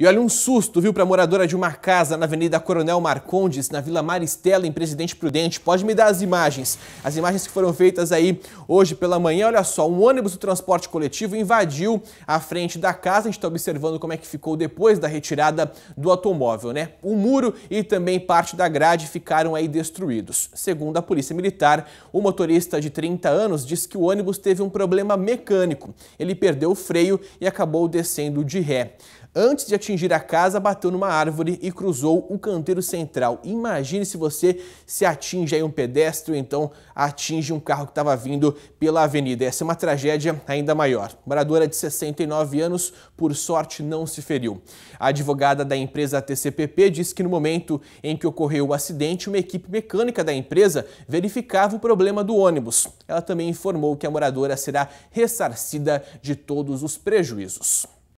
E olha, um susto, viu, para moradora de uma casa na Avenida Coronel Marcondes, na Vila Maristela, em Presidente Prudente. Pode me dar as imagens. As imagens que foram feitas aí hoje pela manhã. Olha só, um ônibus do transporte coletivo invadiu a frente da casa. A gente está observando como é que ficou depois da retirada do automóvel, né? O muro e também parte da grade ficaram aí destruídos. Segundo a Polícia Militar, o motorista de 30 anos disse que o ônibus teve um problema mecânico. Ele perdeu o freio e acabou descendo de ré. Antes de atingir a casa, bateu numa árvore e cruzou o canteiro central. Imagine se você se atinge aí um pedestre ou então atinge um carro que estava vindo pela avenida. Essa é uma tragédia ainda maior. Moradora de 69 anos, por sorte, não se feriu. A advogada da empresa TCPP disse que no momento em que ocorreu o acidente, uma equipe mecânica da empresa verificava o problema do ônibus. Ela também informou que a moradora será ressarcida de todos os prejuízos.